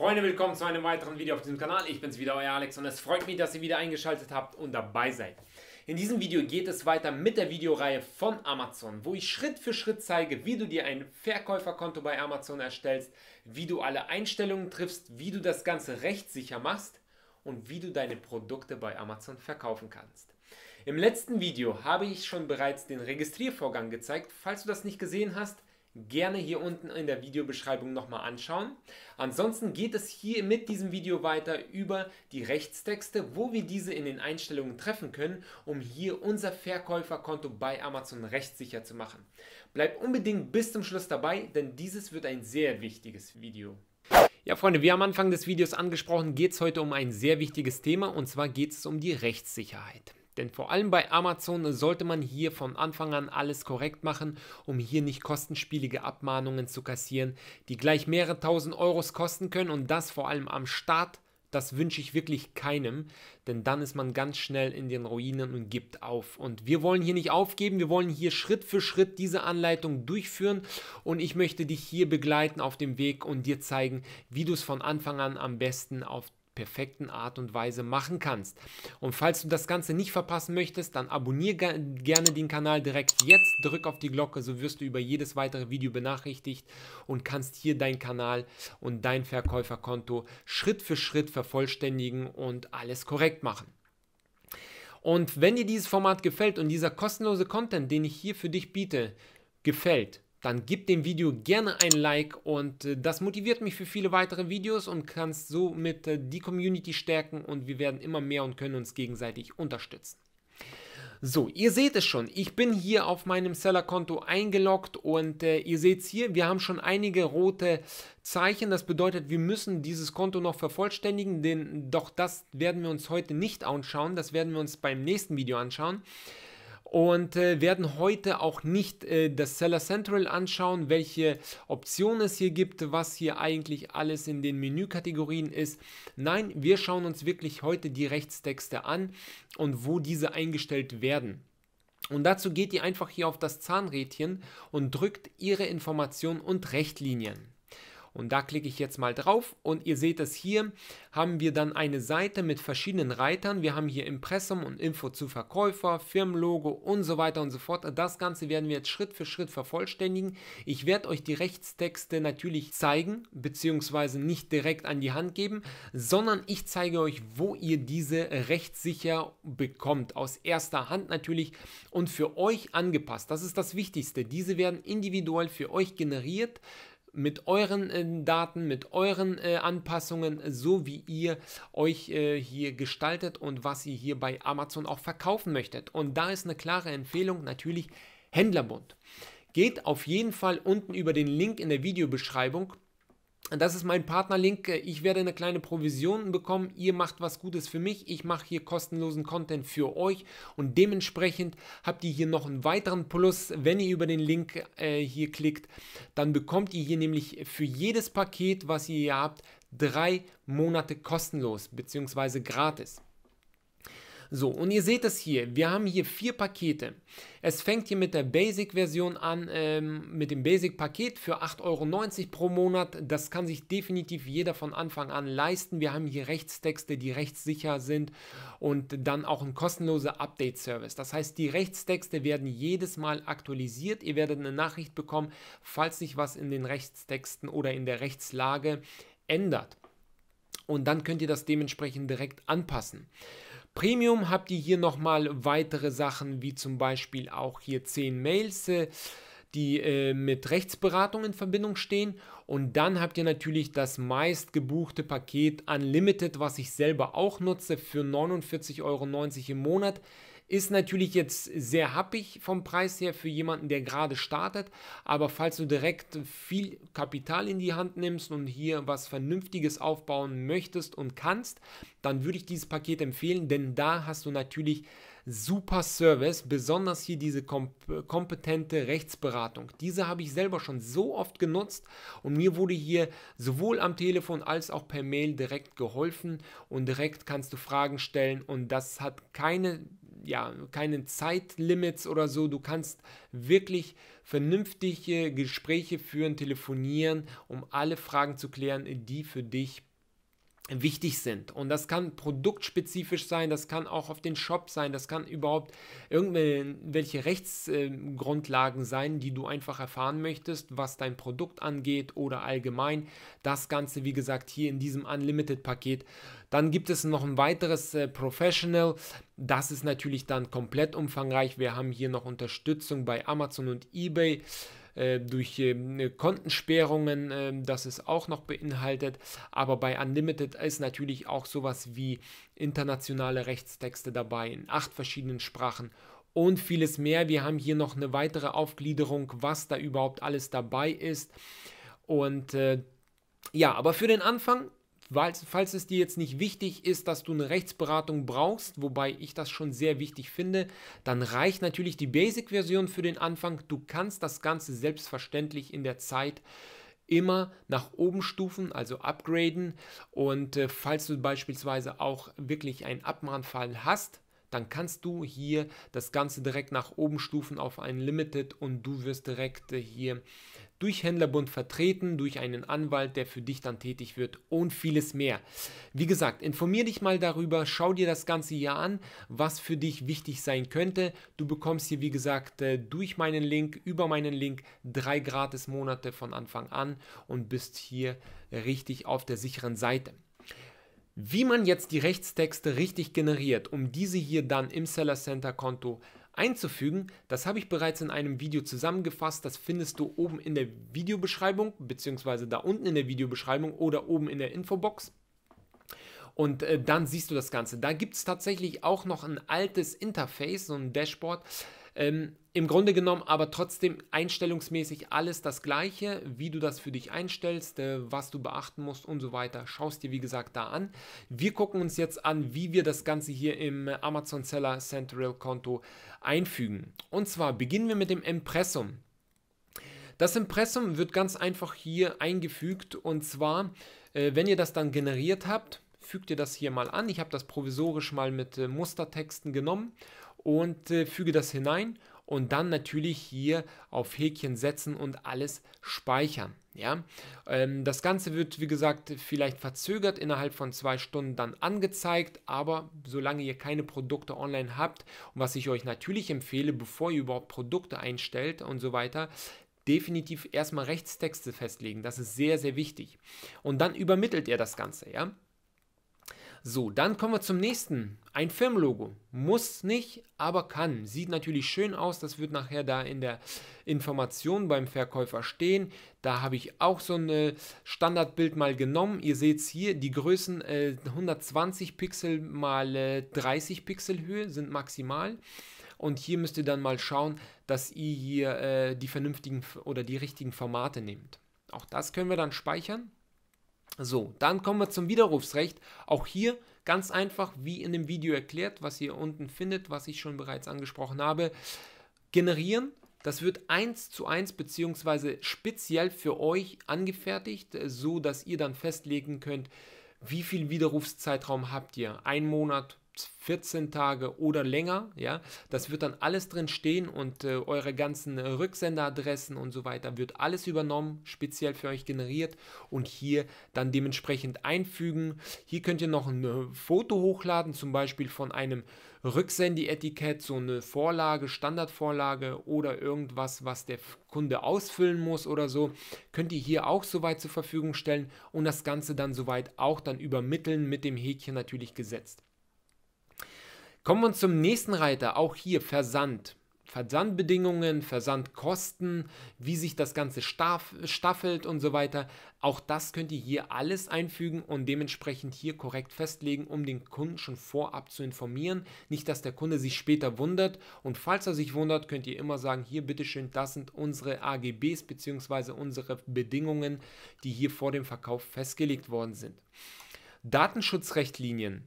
Freunde, willkommen zu einem weiteren Video auf diesem Kanal. Ich bin's wieder, euer Alex und es freut mich, dass ihr wieder eingeschaltet habt und dabei seid. In diesem Video geht es weiter mit der Videoreihe von Amazon, wo ich Schritt für Schritt zeige, wie du dir ein Verkäuferkonto bei Amazon erstellst, wie du alle Einstellungen triffst, wie du das Ganze rechtssicher machst und wie du deine Produkte bei Amazon verkaufen kannst. Im letzten Video habe ich schon bereits den Registriervorgang gezeigt. Falls du das nicht gesehen hast, gerne hier unten in der Videobeschreibung nochmal anschauen. Ansonsten geht es hier mit diesem Video weiter über die Rechtstexte, wo wir diese in den Einstellungen treffen können, um hier unser Verkäuferkonto bei Amazon rechtssicher zu machen. Bleibt unbedingt bis zum Schluss dabei, denn dieses wird ein sehr wichtiges Video. Ja, Freunde, wie am Anfang des Videos angesprochen, geht es heute um ein sehr wichtiges Thema und zwar geht es um die Rechtssicherheit. Denn vor allem bei Amazon sollte man hier von Anfang an alles korrekt machen, um hier nicht kostenspielige Abmahnungen zu kassieren, die gleich mehrere tausend Euros kosten können und das vor allem am Start. Das wünsche ich wirklich keinem, denn dann ist man ganz schnell in den Ruinen und gibt auf. Und wir wollen hier nicht aufgeben, wir wollen hier Schritt für Schritt diese Anleitung durchführen und ich möchte dich hier begleiten auf dem Weg und dir zeigen, wie du es von Anfang an am besten auf perfekten Art und Weise machen kannst. Und falls du das Ganze nicht verpassen möchtest, dann abonniere gerne den Kanal direkt jetzt, drück auf die Glocke, so wirst du über jedes weitere Video benachrichtigt und kannst hier deinen Kanal und dein Verkäuferkonto Schritt für Schritt vervollständigen und alles korrekt machen. Und wenn dir dieses Format gefällt und dieser kostenlose Content, den ich hier für dich biete, gefällt, dann gib dem Video gerne ein Like und äh, das motiviert mich für viele weitere Videos und kannst somit äh, die Community stärken und wir werden immer mehr und können uns gegenseitig unterstützen. So, ihr seht es schon, ich bin hier auf meinem Seller-Konto eingeloggt und äh, ihr seht es hier, wir haben schon einige rote Zeichen. Das bedeutet, wir müssen dieses Konto noch vervollständigen, denn doch das werden wir uns heute nicht anschauen, das werden wir uns beim nächsten Video anschauen und äh, werden heute auch nicht äh, das Seller Central anschauen, welche Optionen es hier gibt, was hier eigentlich alles in den Menükategorien ist. Nein, wir schauen uns wirklich heute die Rechtstexte an und wo diese eingestellt werden. Und dazu geht ihr einfach hier auf das Zahnrädchen und drückt Ihre Informationen und Rechtlinien. Und da klicke ich jetzt mal drauf und ihr seht es hier, haben wir dann eine Seite mit verschiedenen Reitern. Wir haben hier Impressum und Info zu Verkäufer, Firmenlogo und so weiter und so fort. Das Ganze werden wir jetzt Schritt für Schritt vervollständigen. Ich werde euch die Rechtstexte natürlich zeigen, beziehungsweise nicht direkt an die Hand geben, sondern ich zeige euch, wo ihr diese rechtssicher bekommt. Aus erster Hand natürlich und für euch angepasst. Das ist das Wichtigste. Diese werden individuell für euch generiert, mit euren äh, Daten, mit euren äh, Anpassungen, so wie ihr euch äh, hier gestaltet und was ihr hier bei Amazon auch verkaufen möchtet. Und da ist eine klare Empfehlung natürlich Händlerbund. Geht auf jeden Fall unten über den Link in der Videobeschreibung das ist mein Partnerlink. Ich werde eine kleine Provision bekommen. Ihr macht was Gutes für mich. Ich mache hier kostenlosen Content für euch. Und dementsprechend habt ihr hier noch einen weiteren Plus. Wenn ihr über den Link äh, hier klickt, dann bekommt ihr hier nämlich für jedes Paket, was ihr hier habt, drei Monate kostenlos bzw. gratis. So, und ihr seht es hier. Wir haben hier vier Pakete. Es fängt hier mit der Basic-Version an, ähm, mit dem Basic-Paket für 8,90 Euro pro Monat. Das kann sich definitiv jeder von Anfang an leisten. Wir haben hier Rechtstexte, die rechtssicher sind und dann auch ein kostenloser Update-Service. Das heißt, die Rechtstexte werden jedes Mal aktualisiert. Ihr werdet eine Nachricht bekommen, falls sich was in den Rechtstexten oder in der Rechtslage ändert. Und dann könnt ihr das dementsprechend direkt anpassen. Premium habt ihr hier nochmal weitere Sachen, wie zum Beispiel auch hier 10 Mails, äh, die äh, mit Rechtsberatung in Verbindung stehen. Und dann habt ihr natürlich das meistgebuchte Paket Unlimited, was ich selber auch nutze für 49,90 Euro im Monat. Ist natürlich jetzt sehr happig vom Preis her für jemanden, der gerade startet, aber falls du direkt viel Kapital in die Hand nimmst und hier was Vernünftiges aufbauen möchtest und kannst, dann würde ich dieses Paket empfehlen, denn da hast du natürlich super Service, besonders hier diese kom kompetente Rechtsberatung. Diese habe ich selber schon so oft genutzt und mir wurde hier sowohl am Telefon als auch per Mail direkt geholfen und direkt kannst du Fragen stellen und das hat keine ja, keine Zeitlimits oder so. Du kannst wirklich vernünftige Gespräche führen, telefonieren, um alle Fragen zu klären, die für dich wichtig sind. Und das kann produktspezifisch sein, das kann auch auf den Shop sein, das kann überhaupt irgendwelche Rechtsgrundlagen äh, sein, die du einfach erfahren möchtest, was dein Produkt angeht oder allgemein. Das Ganze, wie gesagt, hier in diesem Unlimited-Paket. Dann gibt es noch ein weiteres äh, Professional. Das ist natürlich dann komplett umfangreich. Wir haben hier noch Unterstützung bei Amazon und eBay. Äh, durch ähm, Kontensperrungen, ähm, das ist auch noch beinhaltet. Aber bei Unlimited ist natürlich auch sowas wie internationale Rechtstexte dabei in acht verschiedenen Sprachen und vieles mehr. Wir haben hier noch eine weitere Aufgliederung, was da überhaupt alles dabei ist. Und äh, ja, aber für den Anfang falls es dir jetzt nicht wichtig ist, dass du eine Rechtsberatung brauchst, wobei ich das schon sehr wichtig finde, dann reicht natürlich die Basic-Version für den Anfang. Du kannst das Ganze selbstverständlich in der Zeit immer nach oben stufen, also upgraden. Und äh, falls du beispielsweise auch wirklich einen Abmahnfall hast, dann kannst du hier das Ganze direkt nach oben stufen auf ein Limited und du wirst direkt äh, hier durch Händlerbund vertreten, durch einen Anwalt, der für dich dann tätig wird und vieles mehr. Wie gesagt, informier dich mal darüber, schau dir das Ganze hier an, was für dich wichtig sein könnte. Du bekommst hier, wie gesagt, äh, durch meinen Link, über meinen Link drei gratis Monate von Anfang an und bist hier richtig auf der sicheren Seite. Wie man jetzt die Rechtstexte richtig generiert, um diese hier dann im Seller Center Konto einzufügen, das habe ich bereits in einem Video zusammengefasst. Das findest du oben in der Videobeschreibung, beziehungsweise da unten in der Videobeschreibung oder oben in der Infobox. Und äh, dann siehst du das Ganze. Da gibt es tatsächlich auch noch ein altes Interface, so ein Dashboard. Ähm, im Grunde genommen aber trotzdem einstellungsmäßig alles das gleiche, wie du das für dich einstellst, äh, was du beachten musst und so weiter. Schaust dir wie gesagt da an. Wir gucken uns jetzt an, wie wir das Ganze hier im Amazon Seller Central Konto einfügen. Und zwar beginnen wir mit dem Impressum. Das Impressum wird ganz einfach hier eingefügt und zwar, äh, wenn ihr das dann generiert habt, fügt ihr das hier mal an. Ich habe das provisorisch mal mit äh, Mustertexten genommen und füge das hinein und dann natürlich hier auf Häkchen setzen und alles speichern. Ja, ähm, das Ganze wird wie gesagt vielleicht verzögert innerhalb von zwei Stunden dann angezeigt, aber solange ihr keine Produkte online habt und was ich euch natürlich empfehle, bevor ihr überhaupt Produkte einstellt und so weiter, definitiv erstmal Rechtstexte festlegen. Das ist sehr, sehr wichtig. Und dann übermittelt ihr das Ganze, ja. So, dann kommen wir zum nächsten. Ein Firmenlogo. Muss nicht, aber kann. Sieht natürlich schön aus. Das wird nachher da in der Information beim Verkäufer stehen. Da habe ich auch so ein äh, Standardbild mal genommen. Ihr seht es hier, die Größen äh, 120 Pixel mal äh, 30 Pixel Höhe sind maximal. Und hier müsst ihr dann mal schauen, dass ihr hier äh, die vernünftigen oder die richtigen Formate nehmt. Auch das können wir dann speichern. So, dann kommen wir zum Widerrufsrecht. Auch hier ganz einfach, wie in dem Video erklärt, was ihr unten findet, was ich schon bereits angesprochen habe. Generieren, das wird eins zu eins bzw. speziell für euch angefertigt, so dass ihr dann festlegen könnt, wie viel Widerrufszeitraum habt ihr? Ein Monat, 14 Tage oder länger, ja, das wird dann alles drin stehen und äh, eure ganzen Rücksenderadressen und so weiter wird alles übernommen, speziell für euch generiert und hier dann dementsprechend einfügen. Hier könnt ihr noch ein äh, Foto hochladen, zum Beispiel von einem Rücksendetikett, so eine Vorlage, Standardvorlage oder irgendwas, was der Kunde ausfüllen muss oder so, könnt ihr hier auch soweit zur Verfügung stellen und das Ganze dann soweit auch dann übermitteln mit dem Häkchen natürlich gesetzt. Kommen wir zum nächsten Reiter, auch hier Versand. Versandbedingungen, Versandkosten, wie sich das Ganze staffelt und so weiter. Auch das könnt ihr hier alles einfügen und dementsprechend hier korrekt festlegen, um den Kunden schon vorab zu informieren. Nicht, dass der Kunde sich später wundert. Und falls er sich wundert, könnt ihr immer sagen, hier bitteschön, das sind unsere AGBs bzw. unsere Bedingungen, die hier vor dem Verkauf festgelegt worden sind. Datenschutzrechtlinien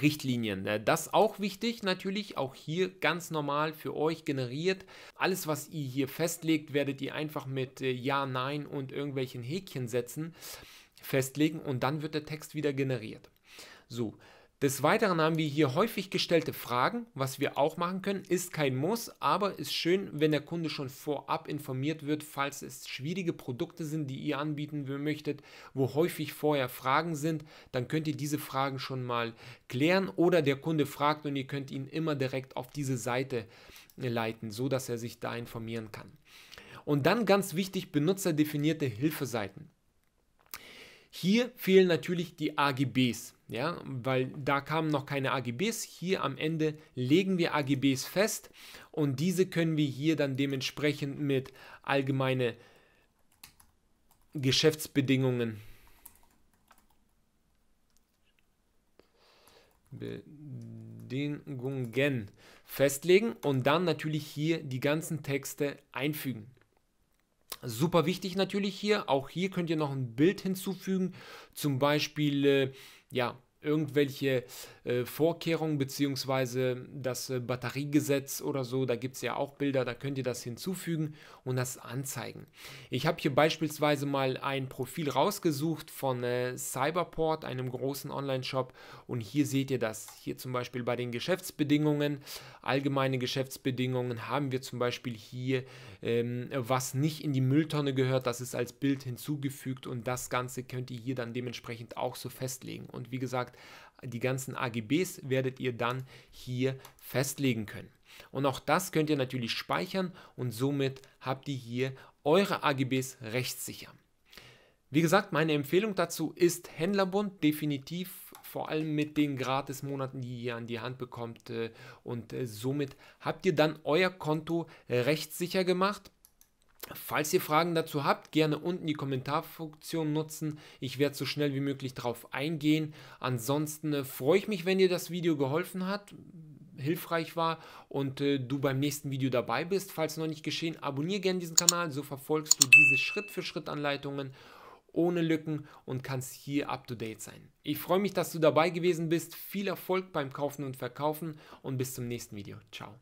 Richtlinien. Äh, das auch wichtig, natürlich auch hier ganz normal für euch generiert. Alles, was ihr hier festlegt, werdet ihr einfach mit äh, Ja, Nein und irgendwelchen Häkchen setzen, festlegen und dann wird der Text wieder generiert. So, des Weiteren haben wir hier häufig gestellte Fragen. Was wir auch machen können, ist kein Muss, aber ist schön, wenn der Kunde schon vorab informiert wird, falls es schwierige Produkte sind, die ihr anbieten möchtet, wo häufig vorher Fragen sind, dann könnt ihr diese Fragen schon mal klären oder der Kunde fragt und ihr könnt ihn immer direkt auf diese Seite leiten, so dass er sich da informieren kann. Und dann ganz wichtig, benutzerdefinierte Hilfeseiten. Hier fehlen natürlich die AGBs, ja, weil da kamen noch keine AGBs. Hier am Ende legen wir AGBs fest und diese können wir hier dann dementsprechend mit allgemeine Geschäftsbedingungen Bedingungen festlegen und dann natürlich hier die ganzen Texte einfügen. Super wichtig natürlich hier. Auch hier könnt ihr noch ein Bild hinzufügen. Zum Beispiel, äh, ja, irgendwelche äh, Vorkehrungen bzw. das äh, Batteriegesetz oder so. Da gibt es ja auch Bilder, da könnt ihr das hinzufügen und das anzeigen. Ich habe hier beispielsweise mal ein Profil rausgesucht von äh, Cyberport, einem großen Online-Shop. Und hier seht ihr das. Hier zum Beispiel bei den Geschäftsbedingungen, allgemeine Geschäftsbedingungen haben wir zum Beispiel hier ähm, was nicht in die Mülltonne gehört, das ist als Bild hinzugefügt und das Ganze könnt ihr hier dann dementsprechend auch so festlegen. Und wie gesagt, die ganzen AGBs werdet ihr dann hier festlegen können. Und auch das könnt ihr natürlich speichern und somit habt ihr hier eure AGBs rechtssicher. Wie gesagt, meine Empfehlung dazu ist Händlerbund definitiv vor allem mit den Gratismonaten, die ihr an die Hand bekommt. Äh, und äh, somit habt ihr dann euer Konto äh, rechtssicher gemacht. Falls ihr Fragen dazu habt, gerne unten die Kommentarfunktion nutzen. Ich werde so schnell wie möglich darauf eingehen. Ansonsten freue ich mich, wenn dir das Video geholfen hat hilfreich war und du beim nächsten Video dabei bist. Falls noch nicht geschehen, abonniere gerne diesen Kanal, so verfolgst du diese Schritt-für-Schritt-Anleitungen ohne Lücken und kannst hier up-to-date sein. Ich freue mich, dass du dabei gewesen bist. Viel Erfolg beim Kaufen und Verkaufen und bis zum nächsten Video. Ciao.